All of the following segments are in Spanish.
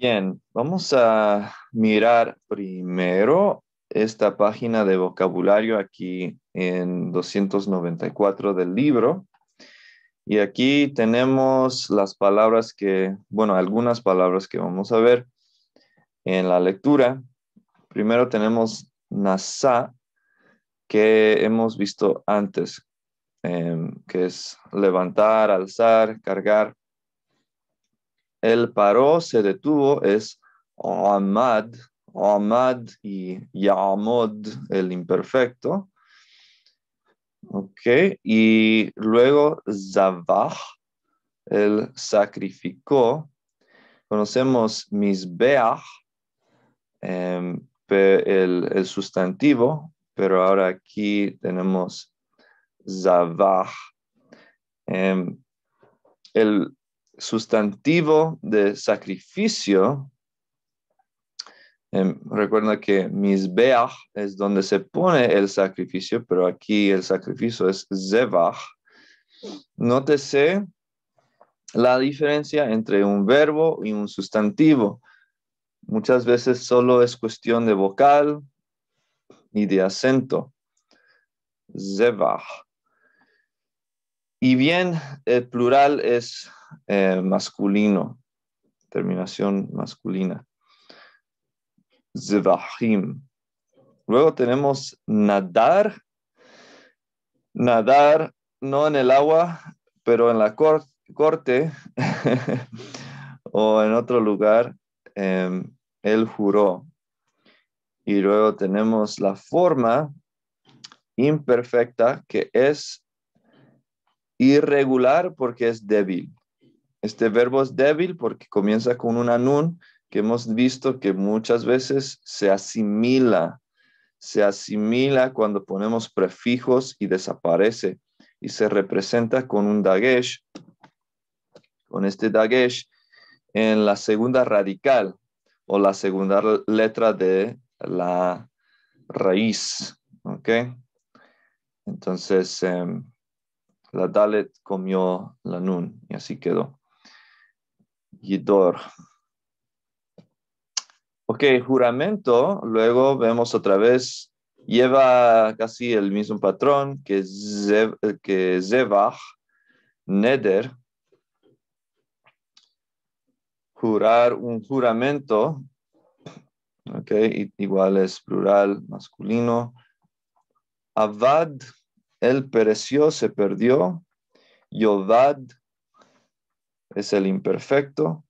Bien, vamos a mirar primero esta página de vocabulario aquí en 294 del libro. Y aquí tenemos las palabras que, bueno, algunas palabras que vamos a ver en la lectura. Primero tenemos nasa, que hemos visto antes, em, que es levantar, alzar, cargar. El paró, se detuvo, es Amad, Amad y yamod, el imperfecto. Ok, y luego zavah, el sacrificó. Conocemos misbeah, em, el, sustantivo, pero ahora aquí tenemos zavah, em, el, sustantivo de sacrificio, em, recuerda que misbeach es donde se pone el sacrificio, pero aquí el sacrificio es zebach. Nótese la diferencia entre un verbo y un sustantivo. Muchas veces solo es cuestión de vocal y de acento. Zebach. Y bien, el plural es eh, masculino, terminación masculina. Zvahim. Luego tenemos nadar. Nadar, no en el agua, pero en la corte o en otro lugar, el em, él juró. Y luego tenemos la forma imperfecta que es irregular porque es débil. Este verbo es débil porque comienza con una nun que hemos visto que muchas veces se asimila, se asimila cuando ponemos prefijos y desaparece y se representa con un dagesh, con este dagesh en la segunda radical o la segunda letra de la raíz, ¿ok? Entonces, em, la Dalet comió la Nun y así quedó. Ok, juramento, luego vemos otra vez, lleva casi el mismo patrón que, que Neder. Jurar un juramento, ok, igual es plural masculino. Avad, él pereció, se perdió. Yovad, es el imperfecto,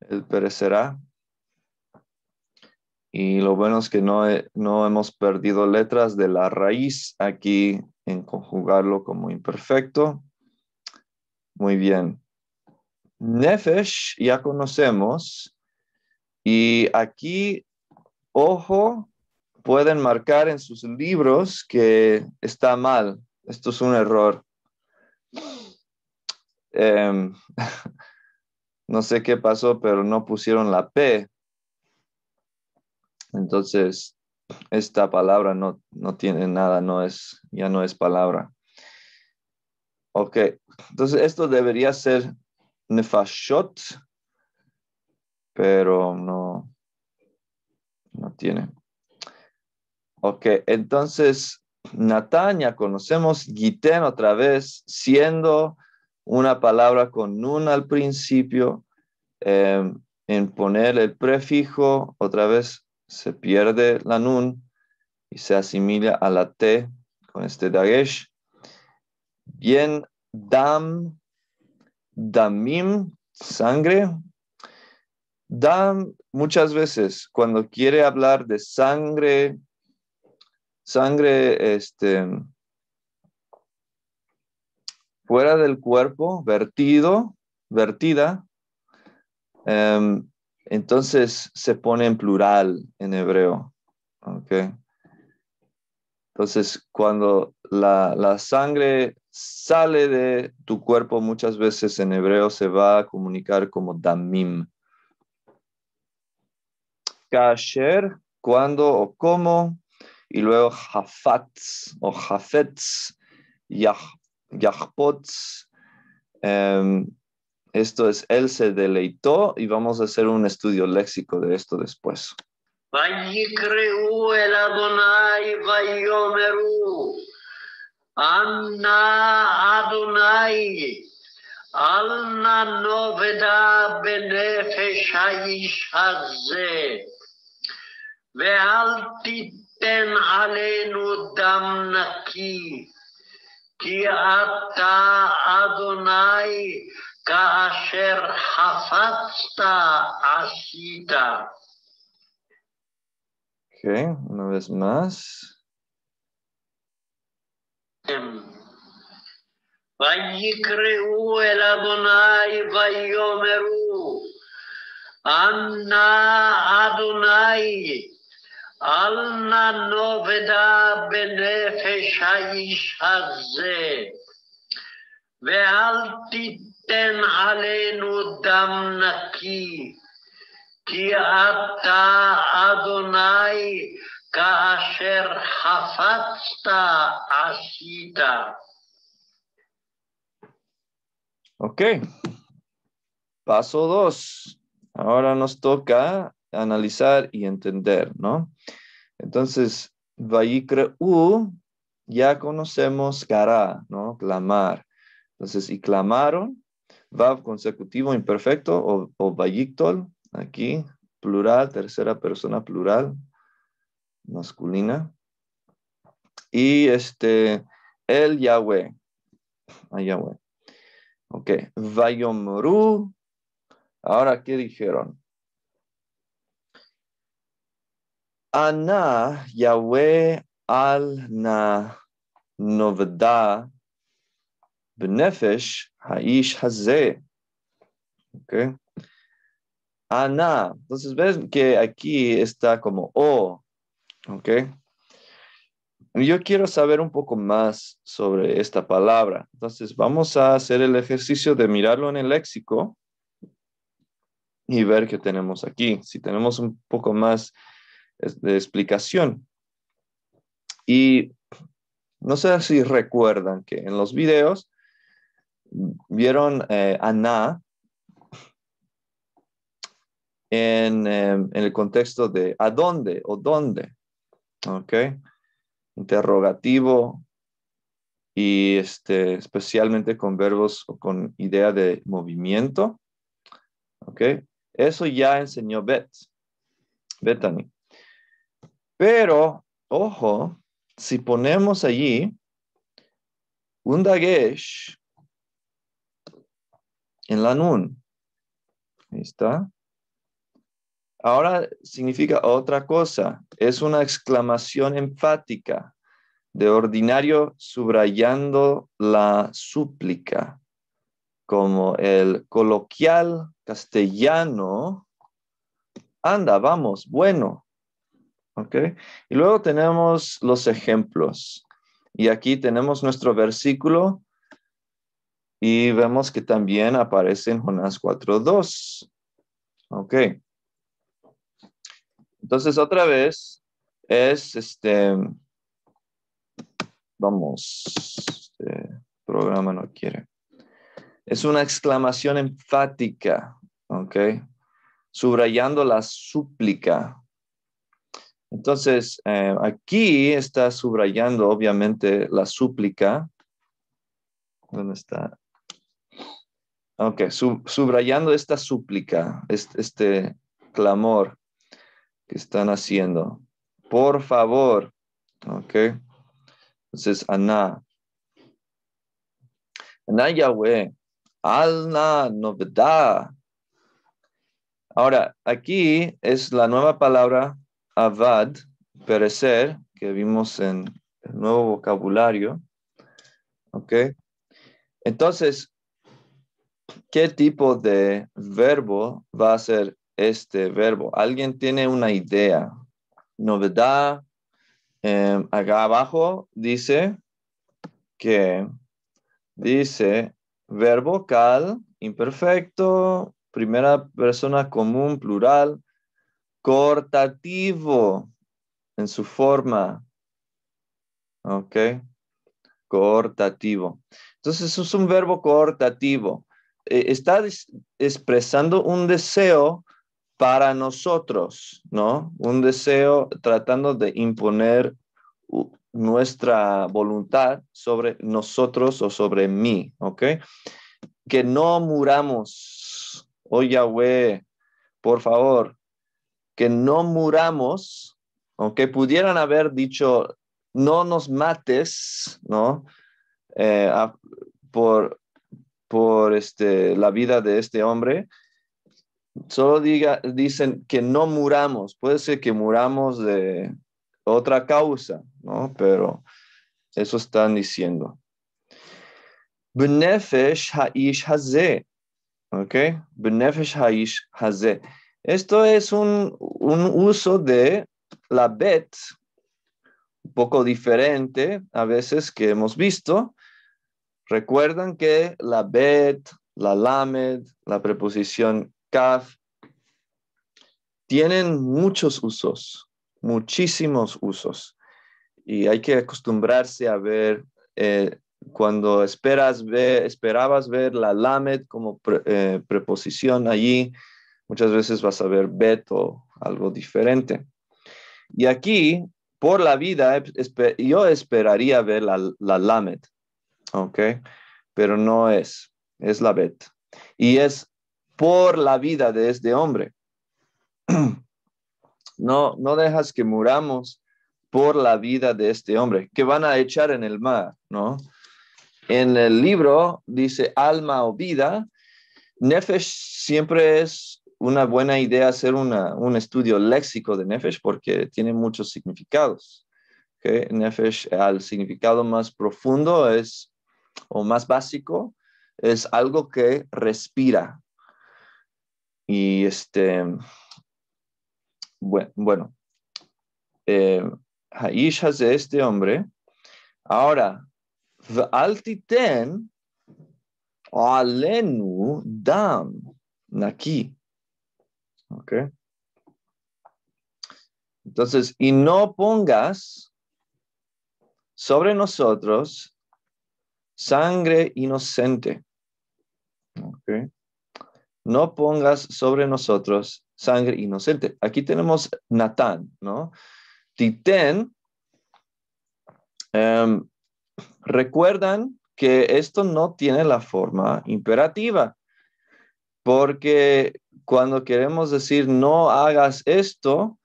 él perecerá. Y lo bueno es que no, no hemos perdido letras de la raíz aquí en conjugarlo como imperfecto. Muy bien. Nefesh ya conocemos. Y aquí, ojo, pueden marcar en sus libros que está mal. Esto es un error. Em, no sé qué pasó, pero no pusieron la P. Entonces, esta palabra no, tiene nada, no es, ya no es palabra. Ok, entonces esto debería ser nefashot, pero no, no tiene. Ok, entonces Natania conocemos, Giten otra vez, siendo una palabra con nun al principio, em, en poner el prefijo, otra vez se pierde la nun y se asimila a la t con este dagesh. Bien, dam, damim, sangre. Dam, muchas veces, cuando quiere hablar de sangre, sangre, este, fuera del cuerpo, vertido, vertida. Em, entonces se pone en plural en hebreo. Entonces, cuando la, la, sangre sale de tu cuerpo, muchas veces en hebreo se va a comunicar como damim. Kasher, cuando o como, y luego hafatz o hafetz, ya Yahpots. Em, esto es él se deleitó y vamos a hacer un estudio léxico de esto después. Anna Adonai, Anna Noveda Benefesh Aish Hazeh, Ve'al Titten Alenu Dam Nakih, כי אתה אדוני כאשר חפצת עשית. אוקיי, una vez más. ויקראו אל אדוני ויאמרו, אנא אדוני אל נא נובדה בנפש האיש הזה, ואל תיתן עלינו דם נקי, כי אתה, אדוני, כאשר חפצת עשית. אוקיי, פסו דוס. Ahora nos toca analizar y entender, ¿no? Entonces, u ya conocemos cara, ¿no? Clamar. Entonces, y clamaron, vav consecutivo imperfecto o, o vayiktol, aquí, plural, tercera persona plural, masculina. Y este, el Yahweh, a Yahweh. Ok, vayomru, ahora, ¿qué dijeron? Ana Yahweh al na novda B'nefesh, haish hazeh. Okay. Ana. Entonces ves que aquí está como o. Ok. Yo quiero saber un poco más sobre esta palabra. Entonces vamos a hacer el ejercicio de mirarlo en el léxico y ver qué tenemos aquí. Si tenemos un poco más de explicación. Y no sé si recuerdan que en los videos vieron eh, a en, em, en, el contexto de ¿a dónde o dónde? ¿Ok? Interrogativo y este, especialmente con verbos o con idea de movimiento. ¿Ok? Eso ya enseñó Beth, Bethany. Pero, ojo, si ponemos allí un dagesh en la nun, ahí está. Ahora significa otra cosa, es una exclamación enfática, de ordinario subrayando la súplica, como el coloquial castellano, anda, vamos, bueno, y luego tenemos los ejemplos. Y aquí tenemos nuestro versículo y vemos que también aparece en Jonás 4.2. Ok. Entonces, otra vez es este. Vamos. Este programa no quiere. Es una exclamación enfática. Ok. Subrayando la súplica. Entonces, eh, aquí está subrayando obviamente la súplica. ¿Dónde está? Ok, subrayando esta súplica, este, este clamor que están haciendo. Por favor. Ok. Entonces, Aná. Aná Yahweh. Alna novedad. Ahora, aquí es la nueva palabra avad, perecer, que vimos en el nuevo vocabulario. ¿Ok? Entonces, ¿qué tipo de verbo va a ser este verbo? ¿Alguien tiene una idea? Novedad. Em, acá abajo dice que dice verbo cal, imperfecto, primera persona común, plural, cortativo en su forma. ¿Ok? Cortativo. Entonces es un verbo cortativo. Eh, está expresando un deseo para nosotros, ¿no? Un deseo tratando de imponer nuestra voluntad sobre nosotros o sobre mí, ¿ok? Que no muramos, oh Yahweh, por favor, que no muramos, aunque pudieran haber dicho, no nos mates, ¿no? Eh, por, este, la vida de este hombre, solo diga, dicen que no muramos. Puede ser que muramos de otra causa, ¿no? Pero eso están diciendo. Benefesh ha'ish hazeh. ¿Ok? Benefesh ha'ish hazeh. Esto es un, uso de la bet un poco diferente a veces que hemos visto. Recuerdan que la bet, la lamed, la preposición kaf, tienen muchos usos, muchísimos usos. Y hay que acostumbrarse a ver, eh, cuando esperas ver, esperabas ver la lamed como eh, preposición allí, muchas veces vas a ver Beto, algo diferente. Y aquí, por la vida, yo esperaría ver la, la Lamed, ¿ok? Pero no es, es la Bet. Y es por la vida de este hombre. No, no dejas que muramos por la vida de este hombre, que van a echar en el mar, ¿no? En el libro dice alma o vida, Nefesh siempre es una buena idea hacer un estudio léxico de Nefesh porque tiene muchos significados. Nefesh, al significado más profundo es, o más básico, es algo que respira. Y este, bueno, eh, de este hombre. Ahora, Altiten, Alenu, Dam, Naki. ¿ok? Entonces, y no pongas sobre nosotros sangre inocente. Okay. No pongas sobre nosotros sangre inocente. Aquí tenemos Natán, ¿no? Titén, em, recuerdan que esto no tiene la forma imperativa, porque cuando queremos decir no hagas esto,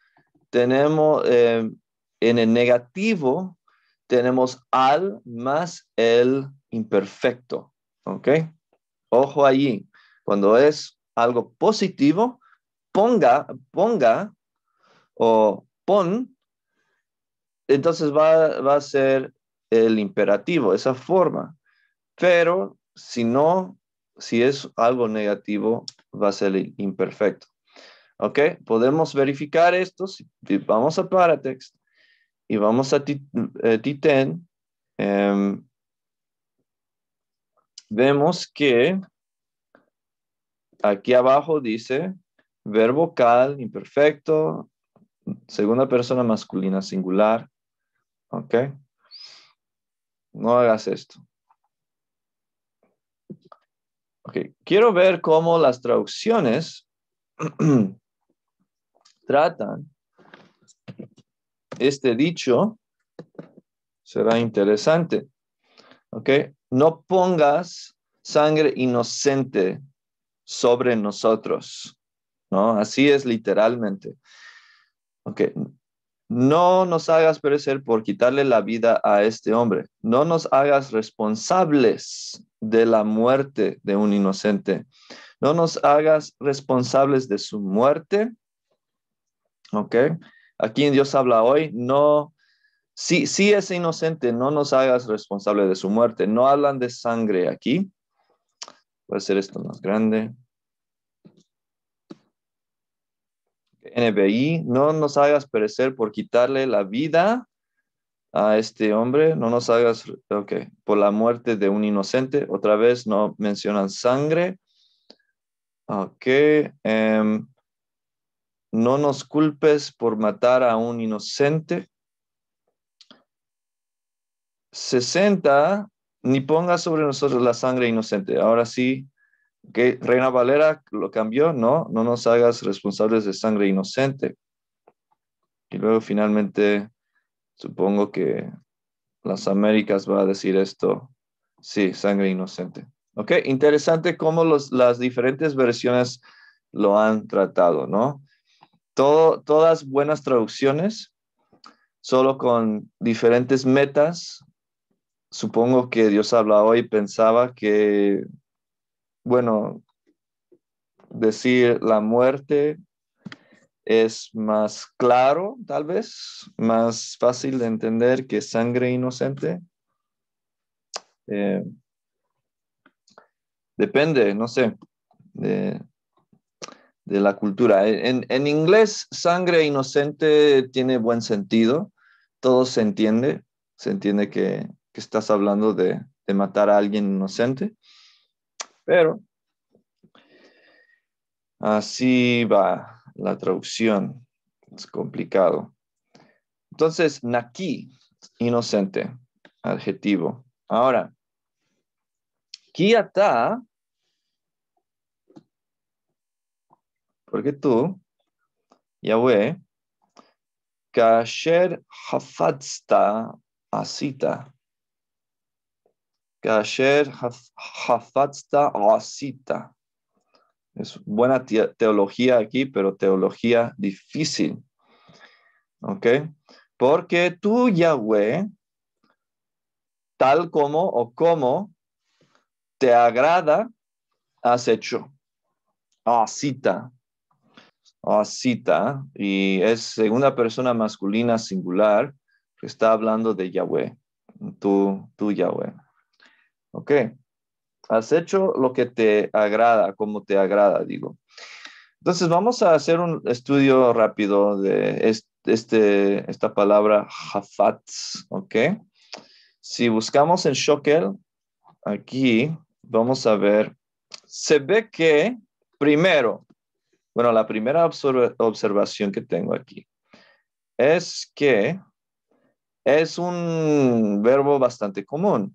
tenemos eh, en el negativo, tenemos al más el imperfecto. ¿Ok? Ojo allí. Cuando es algo positivo, ponga, ponga o pon, entonces va, va a ser el imperativo, esa forma. Pero si no, si es algo negativo, va a ser imperfecto. ¿Ok? Podemos verificar esto. vamos a Paratext y vamos a T10, eh, em, vemos que aquí abajo dice verbo cal, imperfecto, segunda persona masculina singular. ¿Ok? No hagas esto. Ok, Quiero ver cómo las traducciones tratan este dicho. Será interesante. Ok, No pongas sangre inocente sobre nosotros. ¿No? Así es literalmente. Okay. No nos hagas perecer por quitarle la vida a este hombre. No nos hagas responsables de la muerte de un inocente. No nos hagas responsables de su muerte. ¿Ok? Aquí Dios habla hoy, no, si, si es inocente, no nos hagas responsable de su muerte. No hablan de sangre aquí. Voy a hacer esto más grande. NBI, no nos hagas perecer por quitarle la vida a este hombre, no nos hagas, ok, por la muerte de un inocente. Otra vez no mencionan sangre. Ok. Em, no nos culpes por matar a un inocente. 60, ni ponga sobre nosotros la sangre inocente. Ahora sí, que Reina Valera lo cambió, no, no nos hagas responsables de sangre inocente. Y luego finalmente Supongo que las Américas va a decir esto. Sí, sangre inocente. Ok, interesante cómo las diferentes versiones lo han tratado, ¿no? Todo, todas buenas traducciones, solo con diferentes metas. Supongo que Dios habla hoy, pensaba que, bueno, decir la muerte es más claro, tal vez, más fácil de entender que sangre inocente. Eh, depende, no sé, de, la cultura. Eh, en, inglés, sangre inocente tiene buen sentido, todo se entiende, se entiende que, estás hablando de, de, matar a alguien inocente, pero así va la traducción. Es complicado. Entonces, naki, inocente, adjetivo. Ahora, kiata, porque tú, Yahweh, kasher hafatsta asita. Kasher hafatsta asita. Es buena teología aquí, pero teología difícil. ¿Ok? Porque tú, Yahweh, tal como o como te agrada, has hecho. Ah, cita. Ah, cita. Y es una persona masculina singular que está hablando de Yahweh. Tú, tú Yahweh. Ok. Has hecho lo que te agrada, como te agrada, digo. Entonces vamos a hacer un estudio rápido de este, esta palabra Jafat, ¿ok? Si buscamos en Shokel, aquí vamos a ver, se ve que primero, bueno, la primera observación que tengo aquí es que es un verbo bastante común.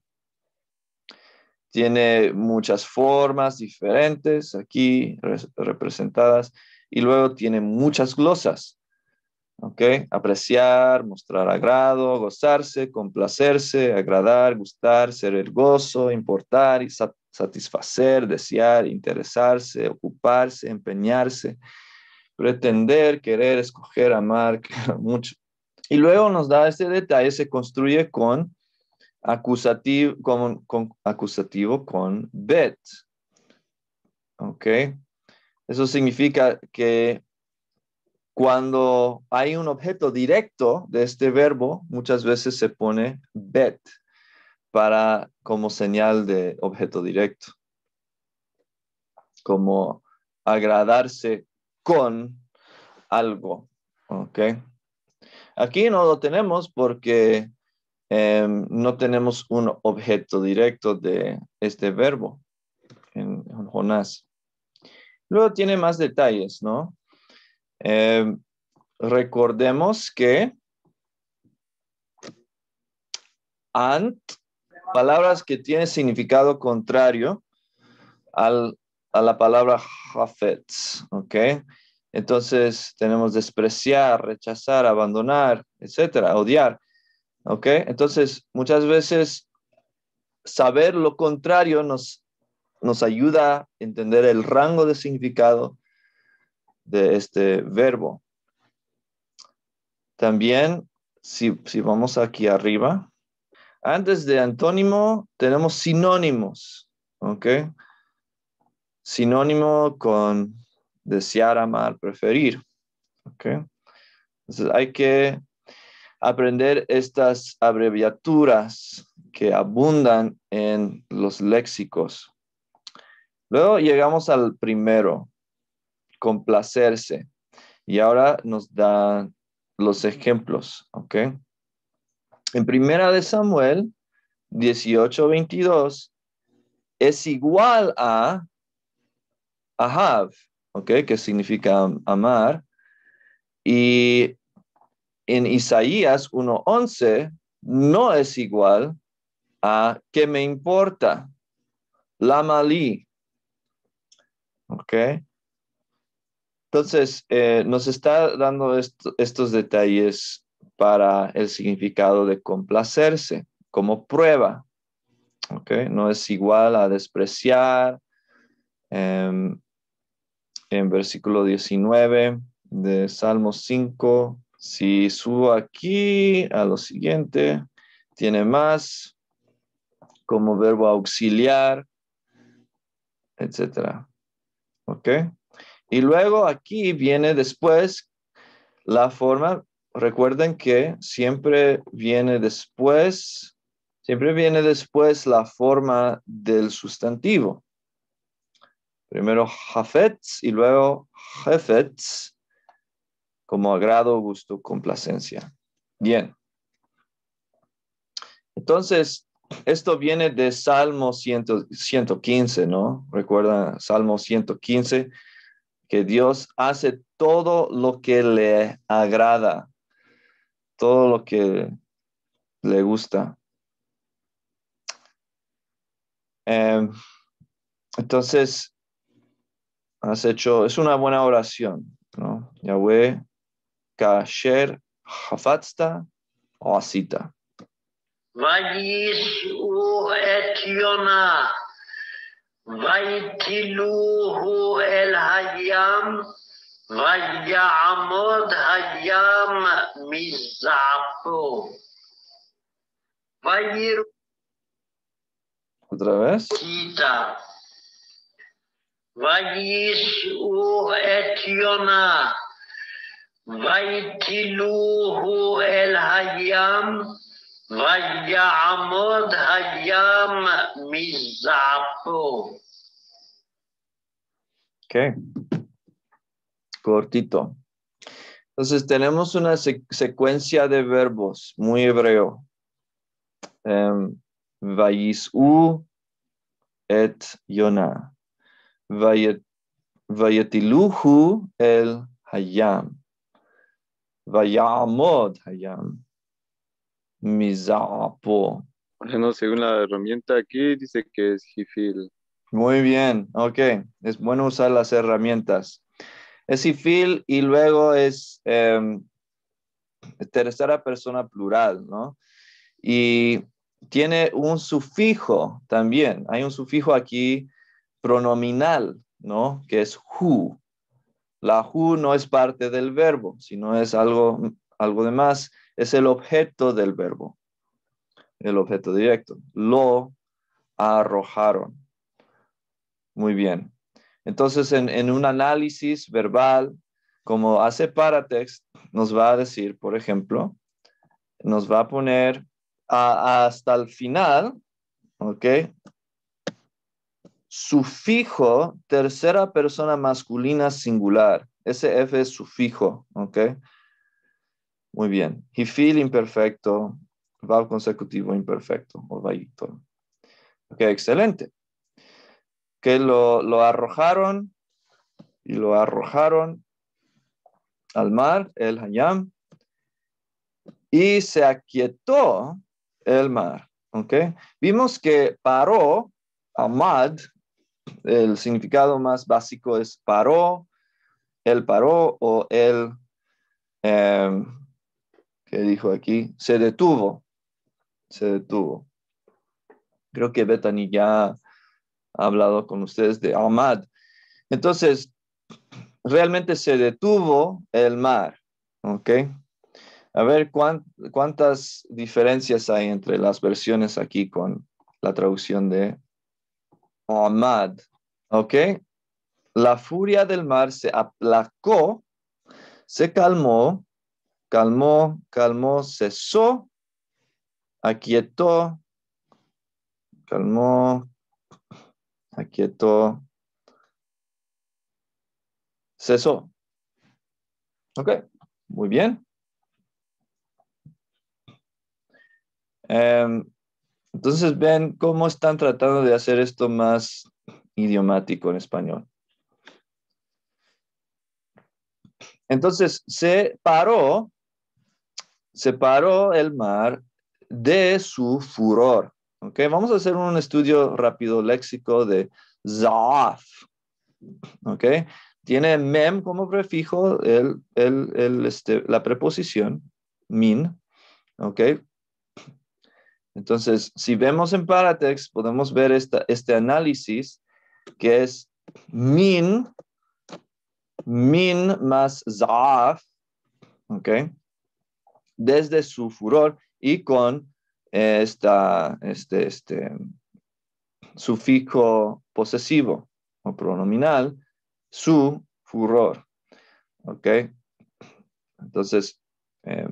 Tiene muchas formas diferentes aquí representadas y luego tiene muchas glosas. ¿Ok? Apreciar, mostrar agrado, gozarse, complacerse, agradar, gustar, ser el gozo, importar satisfacer, desear, interesarse, ocuparse, empeñarse, pretender, querer, escoger, amar, mucho. Y luego nos da este detalle, se construye con acusativo con, acusativo con bet. ¿Ok? Eso significa que cuando hay un objeto directo de este verbo, muchas veces se pone bet para como señal de objeto directo. Como agradarse con algo. ¿Ok? Aquí no lo tenemos porque Em, no tenemos un objeto directo de este verbo en, Jonás. Luego tiene más detalles, ¿no? Em, recordemos que ant, palabras que tienen significado contrario a la palabra hafetz, ¿ok? Entonces tenemos despreciar, rechazar, abandonar, etcétera, odiar. ¿Ok? Entonces, muchas veces saber lo contrario nos, nos ayuda a entender el rango de significado de este verbo. También, si, si vamos aquí arriba, antes de antónimo tenemos sinónimos, ¿ok? Sinónimo con desear, amar, preferir, ¿ok? Entonces hay que aprender estas abreviaturas que abundan en los léxicos. Luego llegamos al primero, complacerse. Y ahora nos dan los ejemplos, ¿ok? En primera de Samuel 18:22 es igual a Ahab, ¿ok? Que significa amar. Y en Isaías 1.11 no es igual a que me importa? La malí. ¿Ok? Entonces, eh, nos está dando estos detalles para el significado de complacerse como prueba. ¿Ok? No es igual a despreciar. Em, en versículo 19 de Salmo 5, si subo aquí a lo siguiente, tiene más como verbo auxiliar, etc. ¿Ok? Y luego aquí viene después la forma, recuerden que siempre viene después, siempre viene después la forma del sustantivo. Primero jafetz y luego jefetz como agrado, gusto, complacencia. Bien. Entonces, esto viene de Salmo 115, ¿no? Recuerda Salmo 115, que Dios hace todo lo que le agrada, todo lo que le gusta. Em, entonces, has hecho, es una buena oración, ¿no? Yahweh, כאשר חפצת או עשית. ויישאו את יונה, ויטילוהו אל הים, ויעמוד הים מזעפו. ויראו... Otra vez. el hayam, ויעמוד hayam mizapo. Okay. Cortito. Entonces tenemos una secuencia de verbos muy hebreo. Um, em, Vayis'u et Yonah. Vayetiluhu el Hayam. Vayamod Hayam. Mizapo. Bueno, según la herramienta aquí dice que es Hifil. Muy bien, ok. Es bueno usar las herramientas. Es Hifil y luego es em, tercera persona plural, ¿no? Y tiene un sufijo también. Hay un sufijo aquí pronominal, ¿no? Que es hu. La hu no es parte del verbo, sino es algo, algo de más. Es el objeto del verbo, el objeto directo. Lo arrojaron. Muy bien. Entonces, en, un análisis verbal, como hace Paratext, nos va a decir, por ejemplo, nos va a poner hasta el final, ¿ok? sufijo, tercera persona masculina singular. Ese F es sufijo, ¿ok? Muy bien. Hifil imperfecto, va consecutivo imperfecto, o Ok, excelente. Que lo, arrojaron y lo arrojaron al mar, el Hayam, y se aquietó el mar. ¿ok? Vimos que paró Ahmad. El significado más básico es paró, él paró o él, que em, ¿qué dijo aquí? Se detuvo, se detuvo. Creo que Bethany ya ha hablado con ustedes de Ahmad. Entonces, realmente se detuvo el mar, ¿ok? A ver cuántas diferencias hay entre las versiones aquí con la traducción de Ahmad, ¿Ok? La furia del mar se aplacó, se calmó, calmó, calmó, cesó, aquietó, calmó, aquietó, cesó. Ok, muy bien. Em, entonces ven cómo están tratando de hacer esto más idiomático en español. Entonces se paró, se paró el mar de su furor. ¿Ok? Vamos a hacer un estudio rápido léxico de zaf. Tiene mem como prefijo, el, este, la preposición, min. ¿Ok? Entonces, si vemos en Paratext, podemos ver este análisis que es min, min más zaaf, ¿ok? Desde su furor y con eh, esta, este, este sufijo posesivo o pronominal, su furor, ¿ok? Entonces, eh,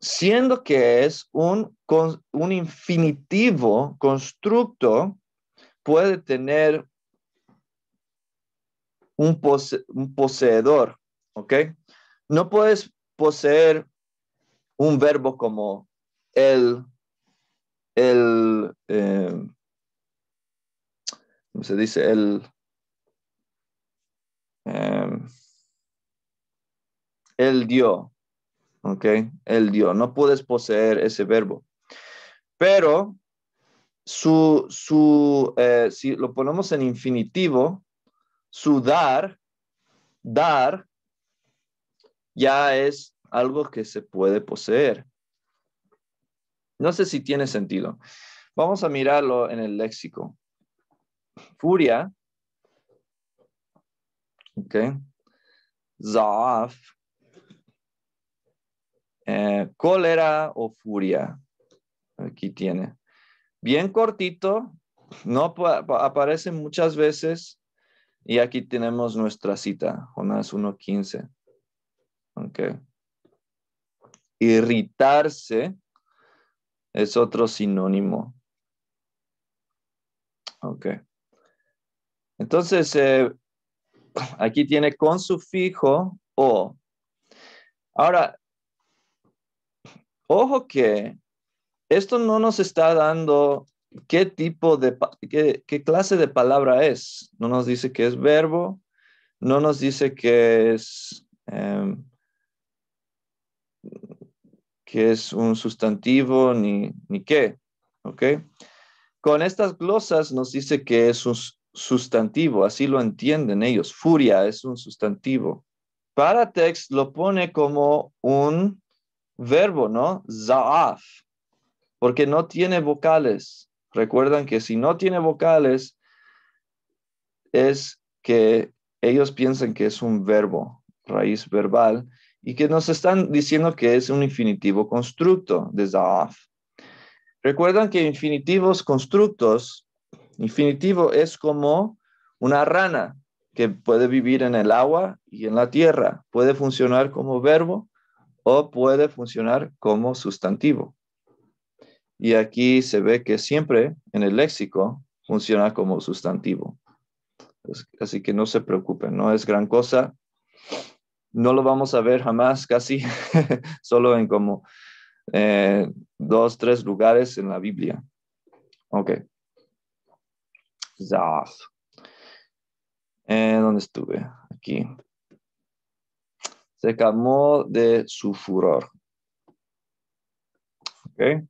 siendo que es un, infinitivo constructo, puede tener un, poseedor, No puedes poseer un verbo como el, el, eh, ¿cómo se dice? El, eh, el dio, ¿ok? el dio, no puedes poseer ese verbo. Pero su, su eh, si lo ponemos en infinitivo, sudar dar, dar, ya es algo que se puede poseer. No sé si tiene sentido. Vamos a mirarlo en el léxico. Furia. Ok. zaf. Eh, cólera o furia. Aquí tiene. Bien cortito, no aparece muchas veces. Y aquí tenemos nuestra cita, Jonás 1.15. Ok. Irritarse es otro sinónimo. Ok. Entonces, eh, aquí tiene con sufijo o. Ahora, ojo que esto no nos está dando qué tipo de, qué, clase de palabra es. No nos dice que es verbo, no nos dice que es, em, que es un sustantivo ni, ni qué. ¿Ok? Con estas glosas nos dice que es un sustantivo, así lo entienden ellos. Furia es un sustantivo. Paratext lo pone como un verbo, ¿no? Za'af, porque no tiene vocales. Recuerdan que si no tiene vocales, es que ellos piensan que es un verbo, raíz verbal, y que nos están diciendo que es un infinitivo constructo de Za'af. Recuerdan que infinitivos constructos, infinitivo es como una rana que puede vivir en el agua y en la tierra, puede funcionar como verbo o puede funcionar como sustantivo. Y aquí se ve que siempre en el léxico funciona como sustantivo. Así que no se preocupen, no es gran cosa. No lo vamos a ver jamás, casi, solo en como eh, dos, tres lugares en la Biblia. Ok. Eh, ¿Dónde estuve? Aquí se calmó de su furor. Okay.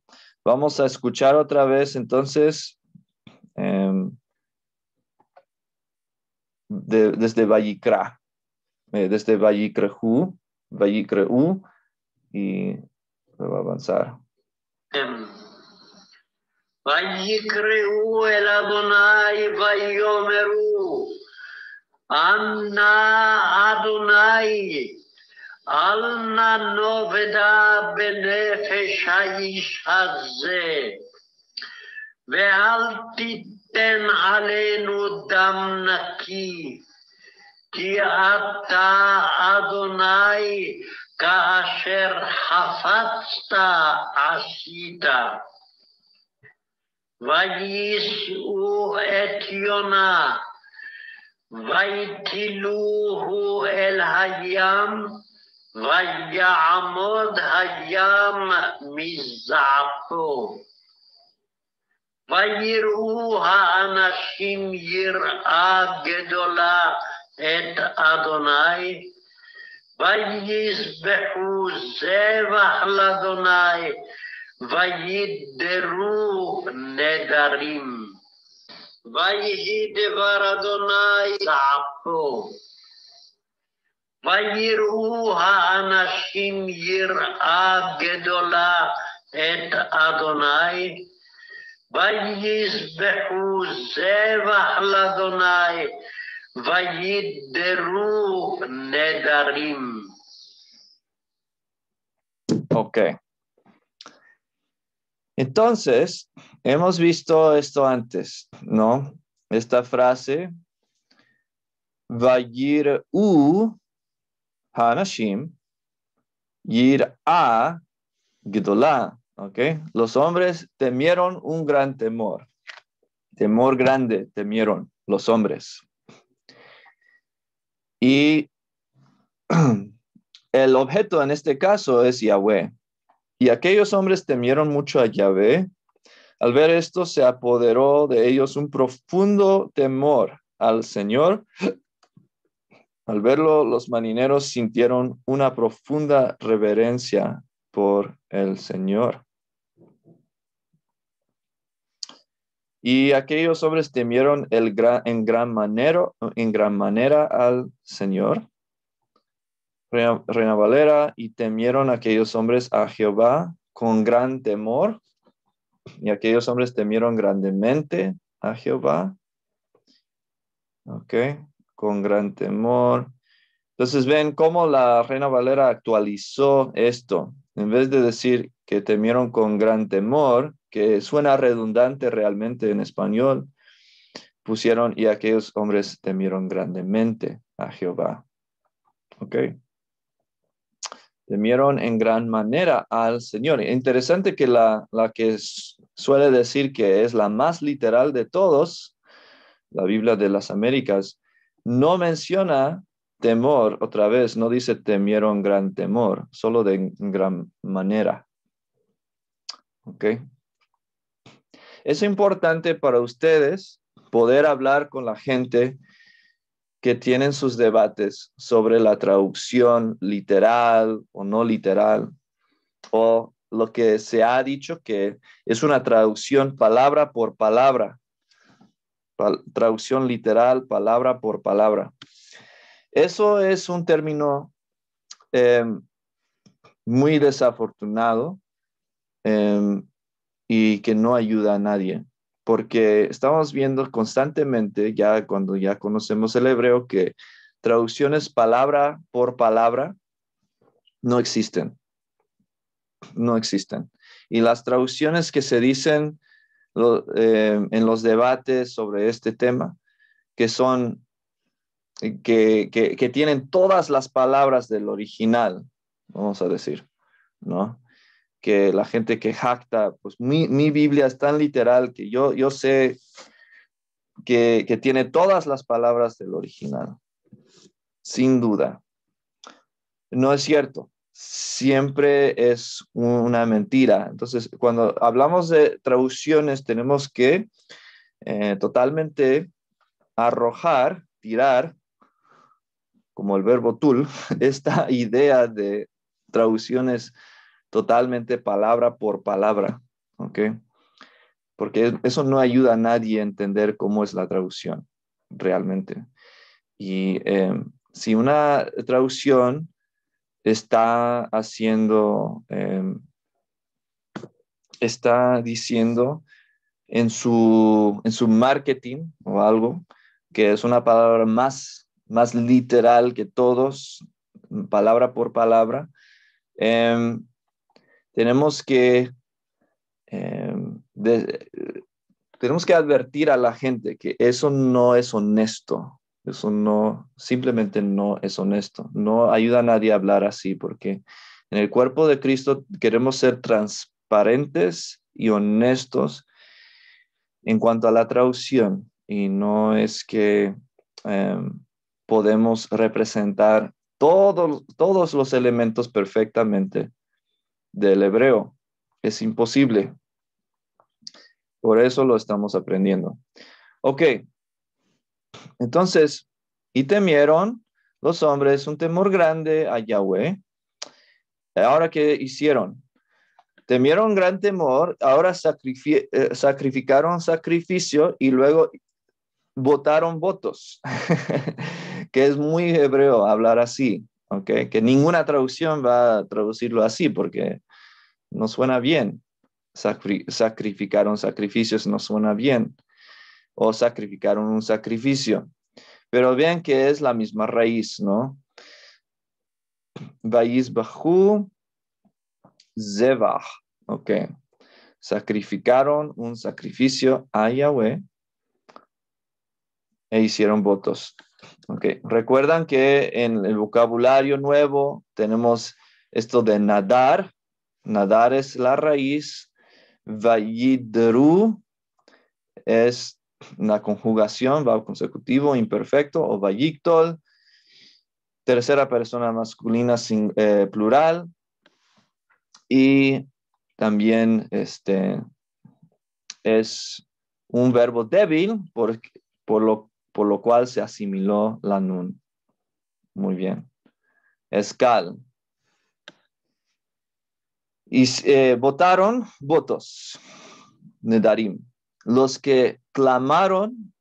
Vamos a escuchar otra vez entonces eh, de, desde Vallicra, eh, desde Vallicrehu, Vallicrehu, y va a avanzar. ויקראו em, El אדוני ויאמרו, אנא אדוני אל נא נובדה בנפש האיש הזה, ואל תיתן עלינו דם נקי, כי אתה, אדוני, כאשר חפצת עשית. ויישאו את יונה, ויטילוהו אל הים, و یعمد می میزعفو و یرعوها انشیم یرعا گدولا ات ادونای و یزبحو زبح لدونای و یدرو نداریم و یهید بردونای زعفو vayiru U HA-ANASHIM YIR a gedola ET ADONAI VAYIS VEHU ZEVA HALADONAI VAYID DERU NEDARIM Ok. Entonces, hemos visto esto antes, ¿no? Esta frase, VAYIR U... Hanashim, a Gidolá, ¿ok? Los hombres temieron un gran temor. Temor grande temieron los hombres. Y el objeto en este caso es Yahweh. Y aquellos hombres temieron mucho a Yahvé. Al ver esto, se apoderó de ellos un profundo temor al Señor al verlo, los marineros sintieron una profunda reverencia por el Señor. Y aquellos hombres temieron en, gran manera al Señor. Reina Valera, y temieron aquellos hombres a Jehová con gran temor. Y aquellos hombres temieron grandemente a Jehová. Okay con gran temor. Entonces ven cómo la Reina Valera actualizó esto. En vez de decir que temieron con gran temor, que suena redundante realmente en español, pusieron y aquellos hombres temieron grandemente a Jehová. ¿Ok? Temieron en gran manera al Señor. Interesante que la, la que suele decir que es la más literal de todos, la Biblia de las Américas, no menciona temor otra vez, no dice temieron gran temor, solo de gran manera. Es importante para ustedes poder hablar con la gente que tienen sus debates sobre la traducción literal o no literal, o lo que se ha dicho que es una traducción palabra por palabra traducción literal, palabra por palabra. Eso es un término em, muy desafortunado em, y que no ayuda a nadie, porque estamos viendo constantemente, ya cuando ya conocemos el hebreo, que traducciones palabra por palabra no existen. No existen. Y las traducciones que se dicen eh, en los debates sobre este tema, que son, que, tienen todas las palabras del original, vamos a decir, ¿no? que la gente que jacta, pues mi, Biblia es tan literal que yo, yo sé que, que, tiene todas las palabras del original, sin duda. No es cierto siempre es una mentira. Entonces, cuando hablamos de traducciones, tenemos que eh, totalmente arrojar, tirar, como el verbo tul, esta idea de traducciones totalmente palabra por palabra, Porque eso no ayuda a nadie a entender cómo es la traducción realmente. Y eh, si una traducción está haciendo, em, está diciendo en su, marketing o algo, que es una palabra más, literal que todos, palabra por palabra, em, tenemos que... Em, tenemos que advertir a la gente que eso no es honesto, eso no, simplemente no es honesto. No ayuda a nadie a hablar así porque en el cuerpo de Cristo queremos ser transparentes y honestos en cuanto a la traducción. Y no es que em, podemos representar todos, todos los elementos perfectamente del hebreo. Es imposible. Por eso lo estamos aprendiendo. Ok, entonces, y temieron los hombres un temor grande a Yahweh. Ahora, ¿qué hicieron? Temieron gran temor, ahora eh, sacrificaron sacrificio y luego votaron votos, que es muy hebreo hablar así, ¿okay? que ninguna traducción va a traducirlo así porque no suena bien. sacrificaron sacrificios, no suena bien o sacrificaron un sacrificio. Pero vean que es la misma raíz, ¿no? Vayiz bajú, Zebah. Ok. Sacrificaron un sacrificio a Yahweh e hicieron votos. Ok. Recuerdan que en el vocabulario nuevo tenemos esto de nadar. Nadar es la raíz. Vayidru es la conjugación va consecutivo, imperfecto o vallictol. Tercera persona masculina sin, eh, plural. Y también este, es un verbo débil por, por, lo, por lo cual se asimiló la nun. Muy bien. Escal. Y eh, votaron votos. Nedarim los que clamaron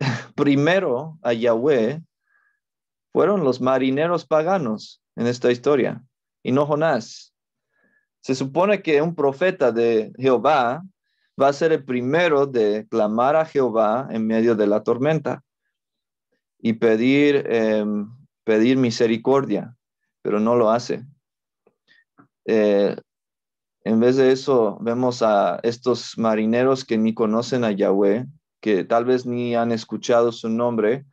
primero a Yahweh fueron los marineros paganos en esta historia, y no Jonás. Se supone que un profeta de Jehová va a ser el primero de clamar a Jehová en medio de la tormenta y pedir, em, pedir misericordia, pero no lo hace. Eh, en vez de eso, vemos a estos marineros que ni conocen a Yahweh, que tal vez ni han escuchado su nombre,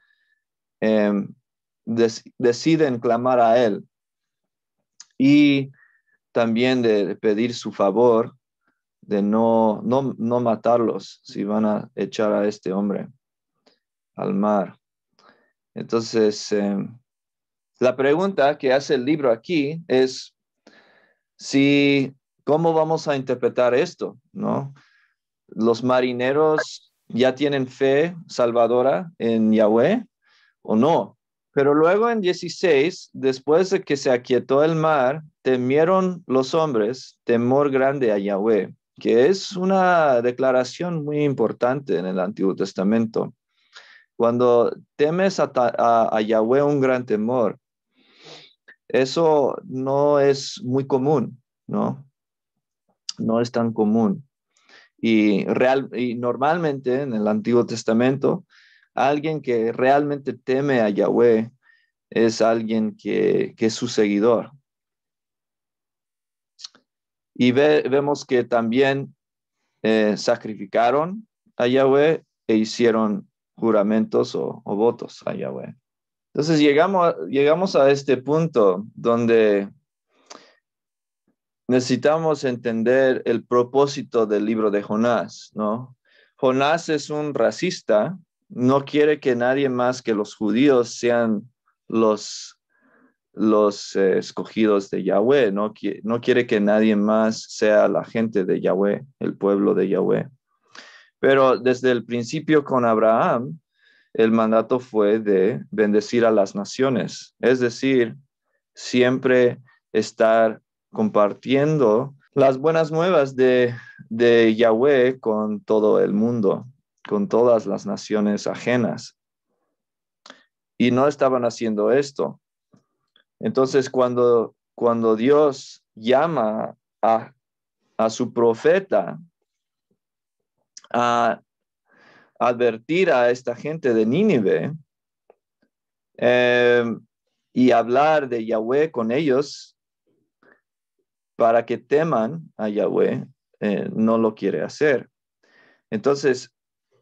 em, deciden clamar a Él y también de pedir su favor de no, no, matarlos si van a echar a este hombre al mar. Entonces, em, la pregunta que hace el libro aquí es si ¿Cómo vamos a interpretar esto? ¿No? ¿Los marineros ya tienen fe salvadora en Yahweh o no? Pero luego en 16, después de que se aquietó el mar, temieron los hombres temor grande a Yahweh, que es una declaración muy importante en el Antiguo Testamento. Cuando temes a, a Yahweh un gran temor, eso no es muy común, ¿no? no es tan común. Y, real, y normalmente en el Antiguo Testamento, alguien que realmente teme a Yahweh es alguien que, es su seguidor. Y vemos que también eh, sacrificaron a Yahweh e hicieron juramentos o, o votos a Yahweh. Entonces llegamos, llegamos a este punto donde necesitamos entender el propósito del libro de Jonás, ¿no? Jonás es un racista, no quiere que nadie más que los judíos sean los, los eh, escogidos de Yahweh, no, no quiere que nadie más sea la gente de Yahweh, el pueblo de Yahweh. Pero desde el principio con Abraham, el mandato fue de bendecir a las naciones, es decir, siempre estar compartiendo las buenas nuevas de, Yahweh con todo el mundo, con todas las naciones ajenas. Y no estaban haciendo esto. Entonces, cuando, cuando Dios llama a, su profeta a advertir a esta gente de Nínive eh, y hablar de Yahweh con ellos, para que teman a Yahweh, eh, no lo quiere hacer. Entonces,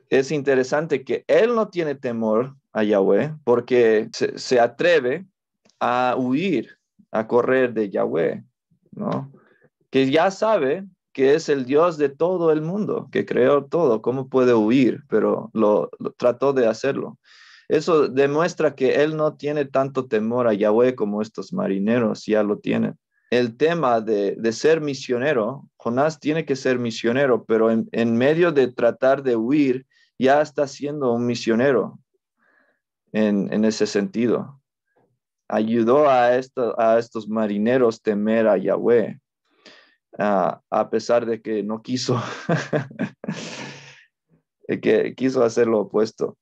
es interesante que él no tiene temor a Yahweh porque se, atreve a huir, a correr de Yahweh, ¿no? Que ya sabe que es el Dios de todo el mundo, que creó todo, ¿cómo puede huir? Pero trató de hacerlo. Eso demuestra que él no tiene tanto temor a Yahweh como estos marineros ya lo tienen el tema de, ser misionero, Jonás tiene que ser misionero, pero en, medio de tratar de huir, ya está siendo un misionero en, ese sentido. Ayudó a, a estos marineros temer a Yahweh, a pesar de que no quiso, que quiso hacer lo opuesto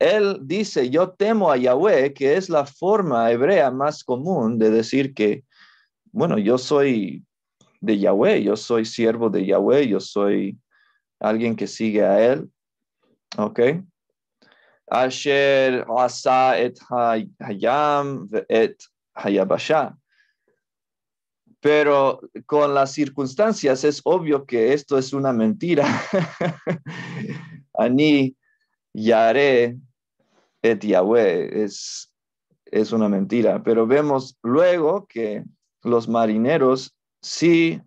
él dice, yo temo a Yahweh, que es la forma hebrea más común de decir que bueno, yo soy de Yahweh, yo soy siervo de Yahweh, yo soy alguien que sigue a él. ¿Ok? Asher asa et hayam et hayabasha. Pero con las circunstancias es obvio que esto es una mentira. Ani yare et Yahweh es, es una mentira. Pero vemos luego que los marineros sí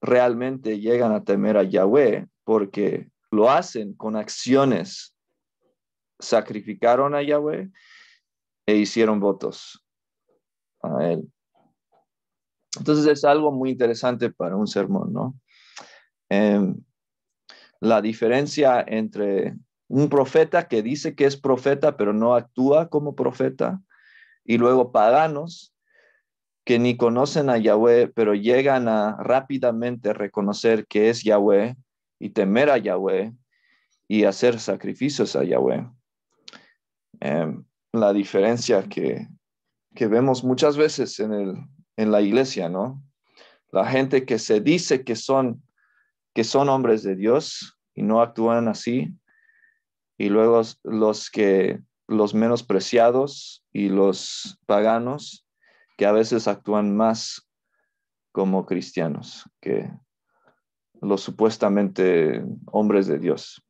realmente llegan a temer a Yahweh porque lo hacen con acciones. Sacrificaron a Yahweh e hicieron votos a él. Entonces es algo muy interesante para un sermón, ¿no? Em, la diferencia entre un profeta que dice que es profeta pero no actúa como profeta y luego paganos que ni conocen a Yahweh, pero llegan a rápidamente reconocer que es Yahweh y temer a Yahweh y hacer sacrificios a Yahweh. Em, la diferencia que, vemos muchas veces en, el, en la iglesia, ¿no? La gente que se dice que son, que son hombres de Dios y no actúan así, y luego los que los menospreciados y los paganos que a veces actúan más como cristianos que los supuestamente hombres de Dios.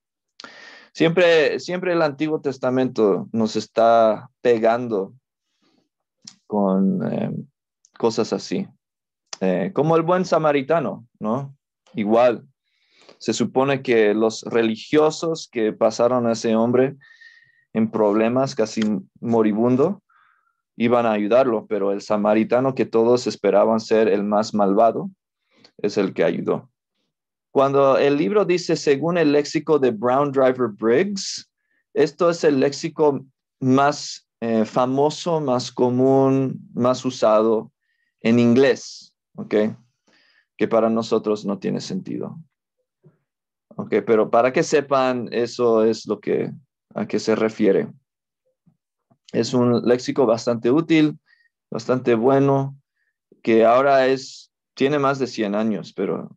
Siempre, siempre el Antiguo Testamento nos está pegando con eh, cosas así, eh, como el buen samaritano, ¿no? Igual, se supone que los religiosos que pasaron a ese hombre en problemas casi moribundo, iban a ayudarlo, pero el samaritano que todos esperaban ser el más malvado es el que ayudó. Cuando el libro dice, según el léxico de Brown Driver Briggs, esto es el léxico más eh, famoso, más común, más usado en inglés, ¿ok? Que para nosotros no tiene sentido. ¿Ok? Pero para que sepan, eso es lo que a qué se refiere. Es un léxico bastante útil, bastante bueno, que ahora es, tiene más de 100 años, pero,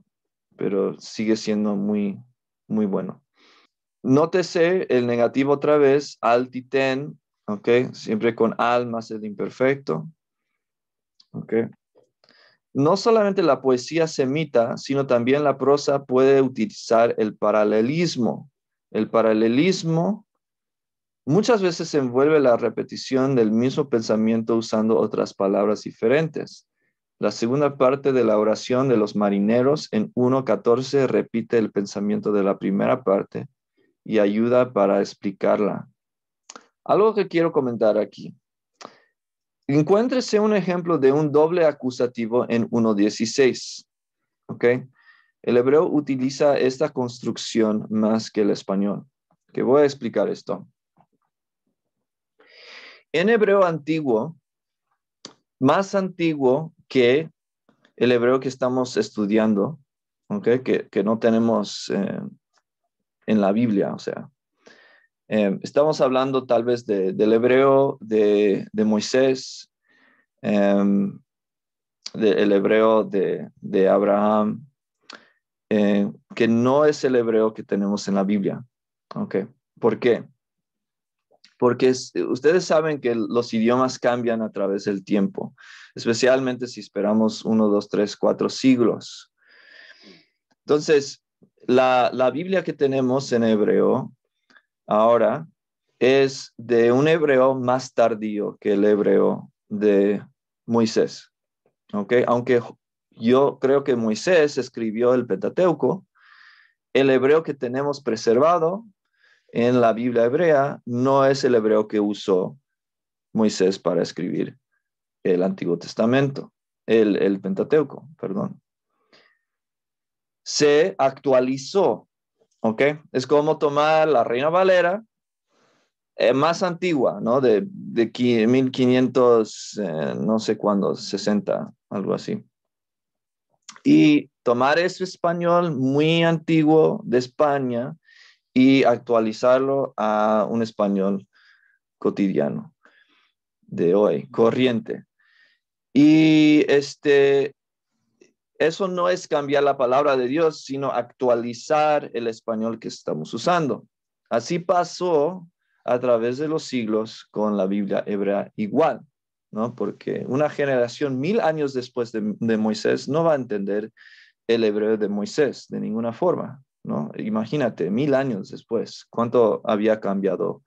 pero sigue siendo muy, muy bueno. Nótese el negativo otra vez, titén, ¿ok? Siempre con al más el imperfecto, ¿ok? No solamente la poesía semita, sino también la prosa puede utilizar el paralelismo. El paralelismo Muchas veces se envuelve la repetición del mismo pensamiento usando otras palabras diferentes. La segunda parte de la oración de los marineros en 1.14 repite el pensamiento de la primera parte y ayuda para explicarla. Algo que quiero comentar aquí. Encuéntrese un ejemplo de un doble acusativo en 1.16. El hebreo utiliza esta construcción más que el español. Que voy a explicar esto en hebreo antiguo, más antiguo que el hebreo que estamos estudiando, que, no tenemos eh, en la Biblia, o sea, eh, estamos hablando tal vez del hebreo de, Moisés, em, del hebreo de, Abraham, eh, que no es el hebreo que tenemos en la Biblia. Okay. ¿Por qué? porque ustedes saben que los idiomas cambian a través del tiempo, especialmente si esperamos uno, dos, tres, cuatro siglos. Entonces, la, Biblia que tenemos en hebreo ahora es de un hebreo más tardío que el hebreo de Moisés. Aunque yo creo que Moisés escribió el Pentateuco, el hebreo que tenemos preservado en la Biblia hebrea no es el hebreo que usó Moisés para escribir el Antiguo Testamento, el, Pentateuco, perdón. Se actualizó, ¿ok? Es como tomar la Reina Valera, eh, más antigua, ¿no? De, 1500, eh, no sé cuándo, 60, algo así. Y tomar ese español muy antiguo de España y actualizarlo a un español cotidiano de hoy, corriente. Y este, eso no es cambiar la palabra de Dios, sino actualizar el español que estamos usando. Así pasó a través de los siglos con la Biblia hebrea igual, ¿no? Porque una generación mil años después de, de Moisés no va a entender el hebreo de Moisés de ninguna forma, Imagínate, mil años después, cuánto había cambiado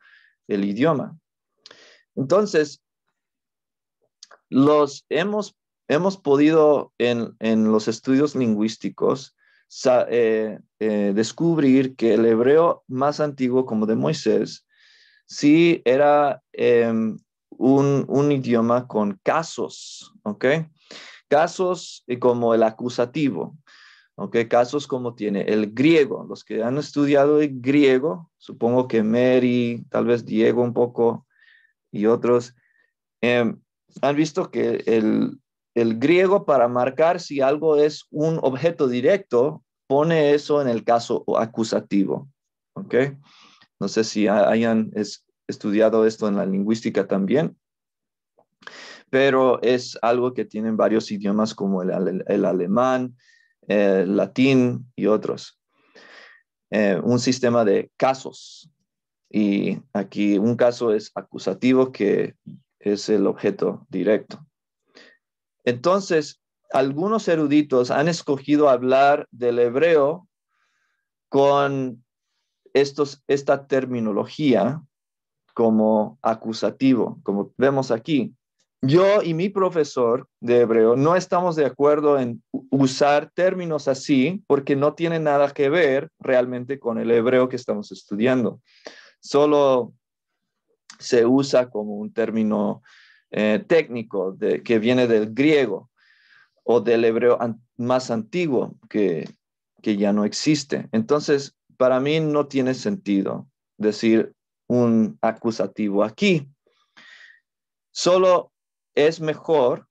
el idioma. Entonces, los hemos, hemos podido en, los estudios lingüísticos eh, eh, descubrir que el hebreo más antiguo, como de Moisés, sí era em, un, un, idioma con casos, ¿ok? Casos eh, como el acusativo casos como tiene el griego, los que han estudiado el griego, supongo que Mary, tal vez Diego un poco y otros, em, han visto que el, el griego para marcar si algo es un objeto directo, pone eso en el caso acusativo. No sé si hayan estudiado esto en la lingüística también, pero es algo que tienen varios idiomas como el, el alemán, eh, latín y otros. Eh, un sistema de casos. Y aquí un caso es acusativo, que es el objeto directo. Entonces, algunos eruditos han escogido hablar del hebreo con estos, esta terminología como acusativo, como vemos aquí yo y mi profesor de hebreo no estamos de acuerdo en usar términos así porque no tiene nada que ver realmente con el hebreo que estamos estudiando. Solo se usa como un término eh, técnico que viene del griego o del hebreo más antiguo que, que ya no existe. Entonces, para mí no tiene sentido decir un acusativo aquí. Solo es mejor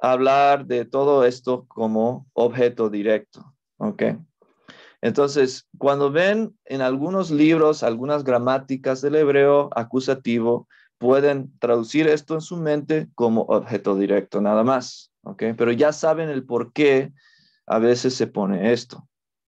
hablar de todo esto como objeto directo, ¿ok? Entonces, cuando ven en algunos libros algunas gramáticas del hebreo acusativo, pueden traducir esto en su mente como objeto directo, nada más, ¿ok? Pero ya saben el por qué a veces se pone esto.